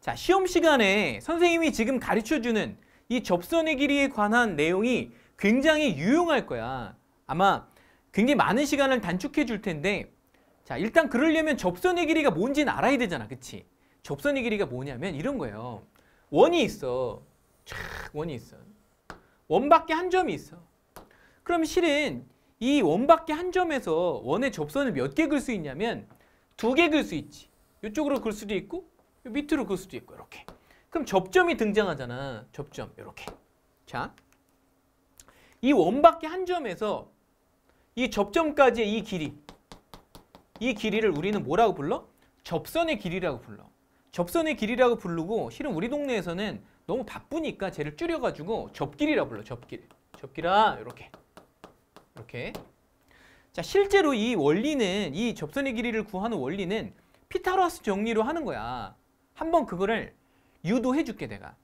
자, 시험 시간에 선생님이 지금 가르쳐주는 이 접선의 길이에 관한 내용이 굉장히 유용할 거야. 아마 굉장히 많은 시간을 단축해 줄 텐데 자, 일단 그러려면 접선의 길이가 뭔지는 알아야 되잖아. 그치? 접선의 길이가 뭐냐면 이런 거예요. 원이 있어. 촥 원이 있어. 원밖에 한 점이 있어. 그럼 실은 이 원밖에 한 점에서 원의 접선을 몇 개 그릴 수 있냐면 두 개 그릴 수 있지. 이쪽으로 그릴 수도 있고 밑으로 그을 수도 있고 이렇게. 그럼 접점이 등장하잖아. 접점 이렇게. 자, 이 원밖에 한 점에서 이 접점까지의 이 길이 이 길이를 우리는 뭐라고 불러? 접선의 길이라고 불러. 접선의 길이라고 부르고 실은 우리 동네에서는 너무 바쁘니까 쟤를 줄여가지고 접길이라 불러. 접길. 접길아 이렇게. 이렇게. 자 실제로 이 원리는 이 접선의 길이를 구하는 원리는 피타로스 정리로 하는 거야. 한번 그거를 유도해 줄게 내가.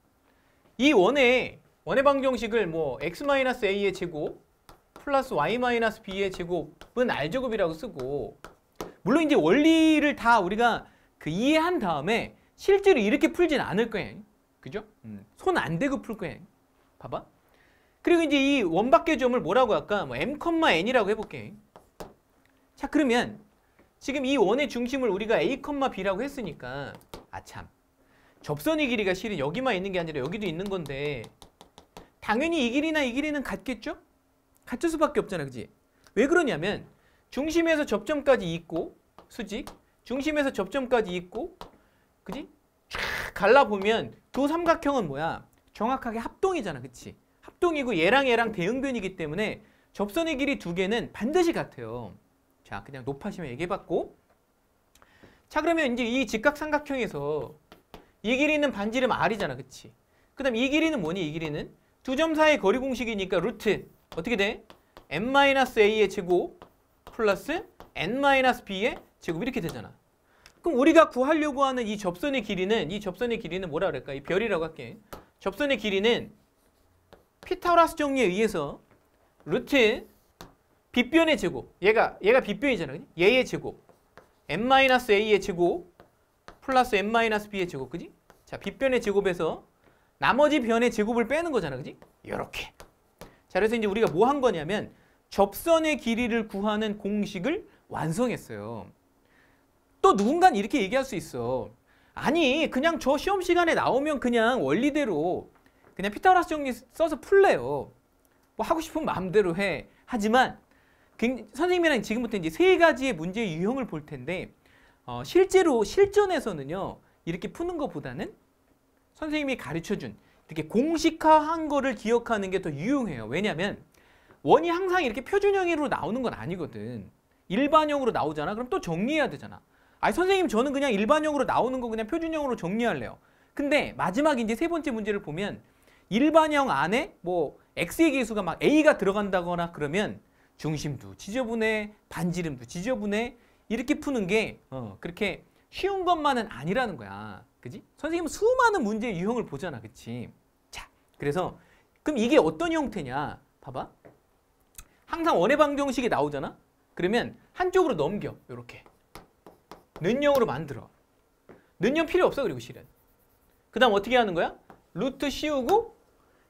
이 원의 원의 방정식을 뭐 x-a의 제곱 플러스 y-b의 제곱은 r제곱이라고 쓰고 물론 이제 원리를 다 우리가 그 이해한 다음에 실제로 이렇게 풀진 않을 거예 그죠? 음. 손안 대고 풀거예 봐봐. 그리고 이제 이 원밖의 점을 뭐라고 할까? 뭐 m,n이라고 해볼게. 자 그러면 지금 이 원의 중심을 우리가 a,b라고 했으니까 아참 접선의 길이가 실은 여기만 있는 게 아니라 여기도 있는 건데 당연히 이 길이나 이 길이는 같겠죠? 같을 수밖에 없잖아, 그지? 왜 그러냐면 중심에서 접점까지 있고 수직, 중심에서 접점까지 있고 그지? 쫙 갈라보면 두 그 삼각형은 뭐야? 정확하게 합동이잖아, 그치? 합동이고 얘랑 얘랑 대응변이기 때문에 접선의 길이 두 개는 반드시 같아요. 자, 그냥 높아시면 얘기해봤고 자, 그러면 이제 이 직각삼각형에서 이 길이는 반지름 R이잖아. 그치? 그 다음 이 길이는 뭐니? 이 길이는? 두 점 사이 의 거리 공식이니까 루트 어떻게 돼? n-a의 제곱 플러스 n-b의 제곱 이렇게 되잖아. 그럼 우리가 구하려고 하는 이 접선의 길이는 이 접선의 길이는 뭐라 그럴까? 이 별이라고 할게. 접선의 길이는 피타우라스 정리에 의해서 루트 빗변의 제곱. 얘가 얘가 빗변이잖아. 얘의 제곱. n-a의 제곱 플러스 n-b의 제곱, 그지? 자, 빗변의 제곱에서 나머지 변의 제곱을 빼는 거잖아, 그지? 이렇게. 자, 그래서 이제 우리가 뭐 한 거냐면 접선의 길이를 구하는 공식을 완성했어요. 또 누군가는 이렇게 얘기할 수 있어. 아니, 그냥 저 시험 시간에 나오면 그냥 원리대로 그냥 피타고라스 정리 써서 풀래요. 뭐 하고 싶은 마음대로 해. 하지만 그 선생님이랑 지금부터 이제 세 가지의 문제의 유형을 볼 텐데 어, 실제로 실전에서는요. 이렇게 푸는 것보다는 선생님이 가르쳐준 이렇게 공식화한 거를 기억하는 게 더 유용해요. 왜냐하면 원이 항상 이렇게 표준형으로 나오는 건 아니거든. 일반형으로 나오잖아. 그럼 또 정리해야 되잖아. 아니 선생님 저는 그냥 일반형으로 나오는 거 그냥 표준형으로 정리할래요. 근데 마지막 이제 세 번째 문제를 보면 일반형 안에 뭐 x의 계수가 막 a가 들어간다거나 그러면 중심도 지저분해, 반지름도 지저분해, 이렇게 푸는 게 어, 그렇게 쉬운 것만은 아니라는 거야. 그지? 선생님은 수많은 문제의 유형을 보잖아. 그치? 자, 그래서 그럼 이게 어떤 형태냐? 봐봐. 항상 원의 방정식이 나오잖아? 그러면 한쪽으로 넘겨. 이렇게. 는형으로 만들어. 는형 필요 없어. 그리고 실은. 그 다음 어떻게 하는 거야? 루트 씌우고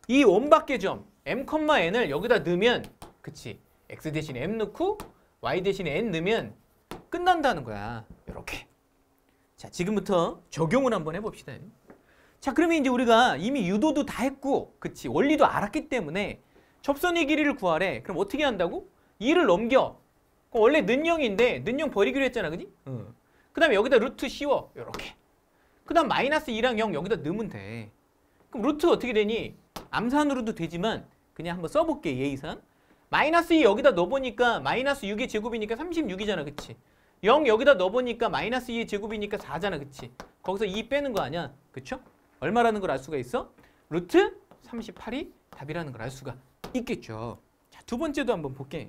이 원밖에점 m,n을 여기다 넣으면 그치. x 대신에 m 넣고 y 대신 n 넣으면 끝난다는 거야. 이렇게. 자, 지금부터 적용을 한번 해봅시다. 자, 그러면 이제 우리가 이미 유도도 다 했고, 그치, 원리도 알았기 때문에 접선의 길이를 구하래. 그럼 어떻게 한다고? 2를 넘겨. 그럼 원래 는영인데 는영 버리기로 했잖아, 그지? 응. 어. 그 다음에 여기다 루트 씌워, 이렇게. 그 다음 마이너스 2랑 0 여기다 넣으면 돼. 그럼 루트 어떻게 되니? 암산으로도 되지만 그냥 한번 써볼게, 예의상. 마이너스 2 여기다 넣어보니까 마이너스 6의 제곱이니까 36이잖아 그치? 0 여기다 넣어보니까 마이너스 2의 제곱이니까 4잖아 그치? 거기서 2 빼는 거 아니야 그쵸? 얼마라는 걸 알 수가 있어? 루트 38이 답이라는 걸 알 수가 있겠죠 자, 두 번째도 한번 볼게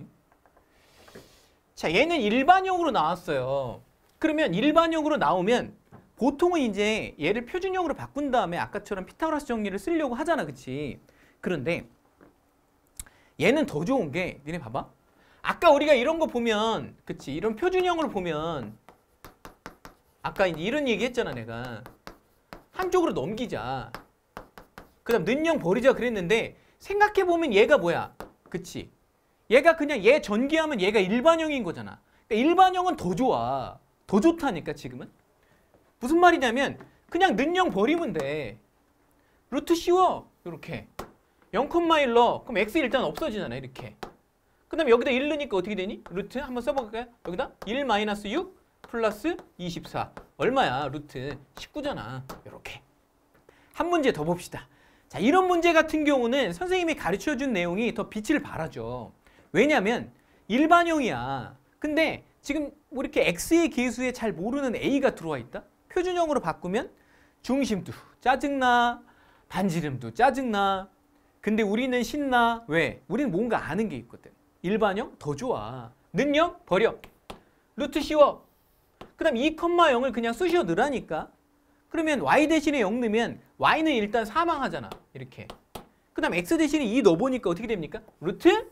자 얘는 일반형으로 나왔어요 그러면 일반형으로 나오면 보통은 이제 얘를 표준형으로 바꾼 다음에 아까처럼 피타고라스 정리를 쓰려고 하잖아 그치? 그런데 얘는 더 좋은 게 니네 봐봐. 아까 우리가 이런 거 보면 그치 이런 표준형으로 보면 아까 이런 얘기 했잖아 내가 한쪽으로 넘기자 그 다음 능형 버리자 그랬는데 생각해보면 얘가 뭐야 그치 얘가 그냥 얘전기하면 얘가 일반형인 거잖아 그러니까 일반형은 더 좋아 더 좋다니까 지금은 무슨 말이냐면 그냥 능형 버리면 돼 루트 쉬워 이렇게 0 1러 그럼 x 일단 없어지잖아요. 이렇게. 그 다음에 여기다 1 넣으니까 어떻게 되니? 루트 한번 써볼까요? 여기다 1 마이너스 6 플러스 24. 얼마야? 루트 19잖아. 이렇게. 한 문제 더 봅시다. 자, 이런 문제 같은 경우는 선생님이 가르쳐준 내용이 더 빛을 발하죠. 왜냐면 하 일반형이야. 근데 지금 뭐 이렇게 x의 계수에 잘 모르는 a가 들어와 있다? 표준형으로 바꾸면 중심도 짜증나, 반지름도 짜증나, 근데 우리는 신나. 왜? 우리는 뭔가 아는 게 있거든. 일반형? 더 좋아. 는형? 버려. 루트 쉬워. 그 다음 2,0을 그냥 쑤셔 넣으라니까. 그러면 y 대신에 0 넣으면 y는 일단 사망하잖아. 이렇게. 그 다음 x 대신에 2 e 넣어보니까 어떻게 됩니까? 루트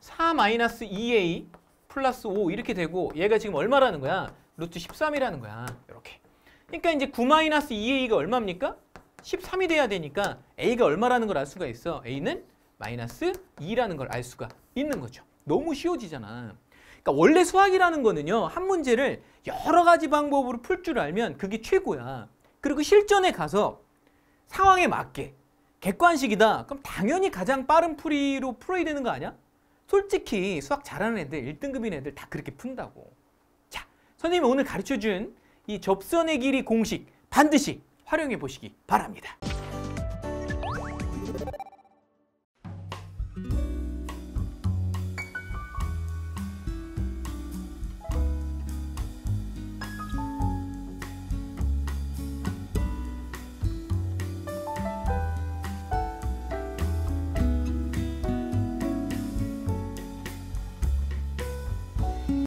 4-2a 플러스 5 이렇게 되고 얘가 지금 얼마라는 거야? 루트 13이라는 거야. 이렇게. 그러니까 이제 9-2a가 얼마입니까? 13이 돼야 되니까 a가 얼마라는 걸 알 수가 있어. a는 마이너스 2라는 걸 알 수가 있는 거죠. 너무 쉬워지잖아. 그러니까 원래 수학이라는 거는요. 한 문제를 여러 가지 방법으로 풀 줄 알면 그게 최고야. 그리고 실전에 가서 상황에 맞게 객관식이다. 그럼 당연히 가장 빠른 풀이로 풀어야 되는 거 아니야? 솔직히 수학 잘하는 애들, 1등급인 애들 다 그렇게 푼다고. 자, 선생님이 오늘 가르쳐준 이 접선의 길이 공식 반드시 활용해 보시기 바랍니다.